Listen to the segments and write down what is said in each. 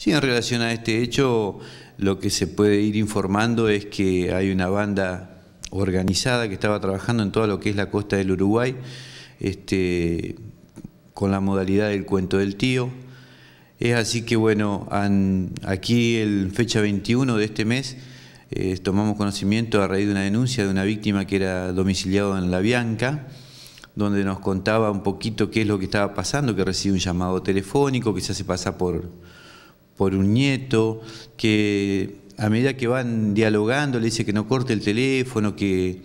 Sí, en relación a este hecho, lo que se puede ir informando es que hay una banda organizada que estaba trabajando en todo lo que es la costa del Uruguay, este, con la modalidad del cuento del tío. Es así que bueno, aquí en fecha 21 de este mes eh, tomamos conocimiento a raíz de una denuncia de una víctima que era domiciliado en La Bianca, donde nos contaba un poquito qué es lo que estaba pasando, que recibe un llamado telefónico, que se pasa por, por un nieto, que a medida que van dialogando le dice que no corte el teléfono, que,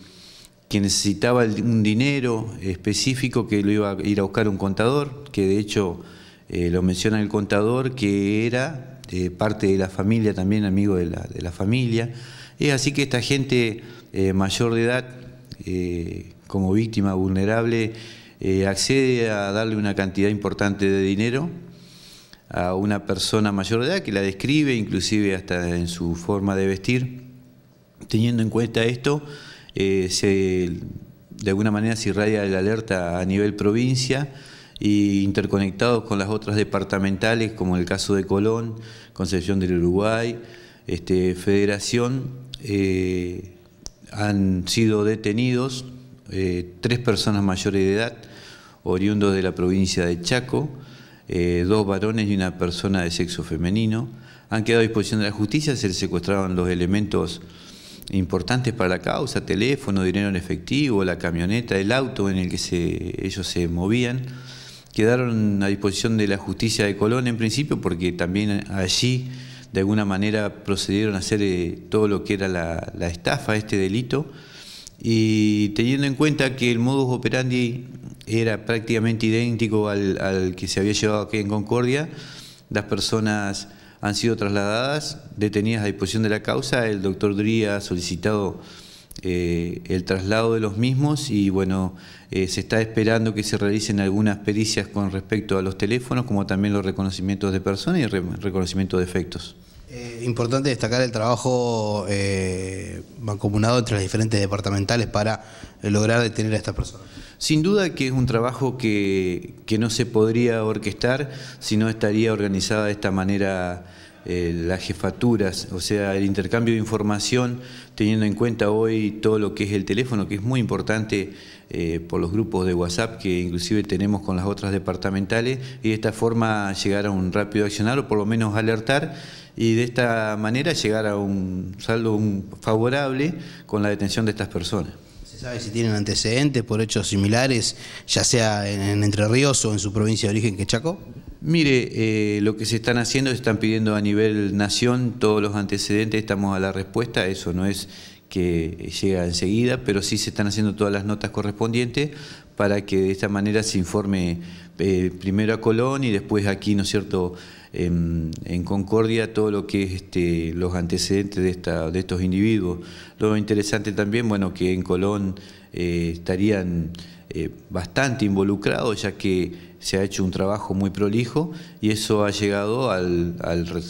necesitaba un dinero específico, que lo iba a ir a buscar un contador, que de hecho eh, lo menciona el contador, que era eh, parte de la familia también, amigo de la, de la familia. Es así que esta gente eh, mayor de edad, como víctima vulnerable, accede a darle una cantidad importante de dinero a una persona mayor de edad que la describe, inclusive hasta en su forma de vestir. Teniendo en cuenta esto, eh, se, de alguna manera se irradia la alerta a nivel provincia e interconectados con las otras departamentales, como en el caso de Colón, Concepción del Uruguay, este, Federación, eh, han sido detenidos eh, tres personas mayores de edad, oriundos de la provincia de Chaco, eh, dos varones y una persona de sexo femenino. Han quedado a disposición de la justicia, se les secuestraron los elementos importantes para la causa, teléfono, dinero en efectivo, la camioneta, el auto en el que se, ellos se movían. Quedaron a disposición de la justicia de Colón en principio porque también allí de alguna manera procedieron a hacer eh, todo lo que era la, la estafa, este delito. Y teniendo en cuenta que el modus operandi era prácticamente idéntico al, al que se había llevado aquí en Concordia. Las personas han sido trasladadas, detenidas a disposición de la causa. El doctor Dría ha solicitado eh, el traslado de los mismos y bueno, eh, se está esperando que se realicen algunas pericias con respecto a los teléfonos, como también los reconocimientos de personas y reconocimiento de efectos. Eh, importante destacar el trabajo eh, mancomunado entre las diferentes departamentales para eh, lograr detener a estas personas. Sin duda que es un trabajo que, que no se podría orquestar si no estaría organizada de esta manera eh, las jefaturas, o sea, el intercambio de información, teniendo en cuenta hoy todo lo que es el teléfono, que es muy importante eh, por los grupos de WhatsApp que inclusive tenemos con las otras departamentales, y de esta forma llegar a un rápido accionar o por lo menos alertar, y de esta manera llegar a un saldo favorable con la detención de estas personas. ¿Se sabe si tienen antecedentes por hechos similares, ya sea en Entre Ríos o en su provincia de origen, que Chaco? Mire, eh, lo que se están haciendo, se están pidiendo a nivel nación todos los antecedentes, estamos a la respuesta, eso no es que llega enseguida, pero sí se están haciendo todas las notas correspondientes para que de esta manera se informe eh, primero a Colón y después aquí, ¿no es cierto?, en, Concordia todo lo que es este, los antecedentes de, esta, de estos individuos. Lo interesante también, bueno, que en Colón eh, estarían eh, bastante involucrado, ya que se ha hecho un trabajo muy prolijo y eso ha llegado al,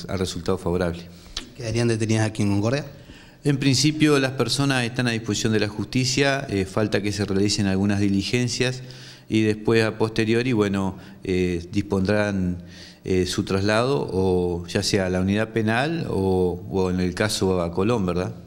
resultado favorable. ¿Quedarían detenidas aquí en Concordia? En principio las personas están a disposición de la justicia, eh, falta que se realicen algunas diligencias y después a posteriori, bueno, eh, dispondrán su traslado o ya sea a la unidad penal o en el caso a Colón, ¿verdad?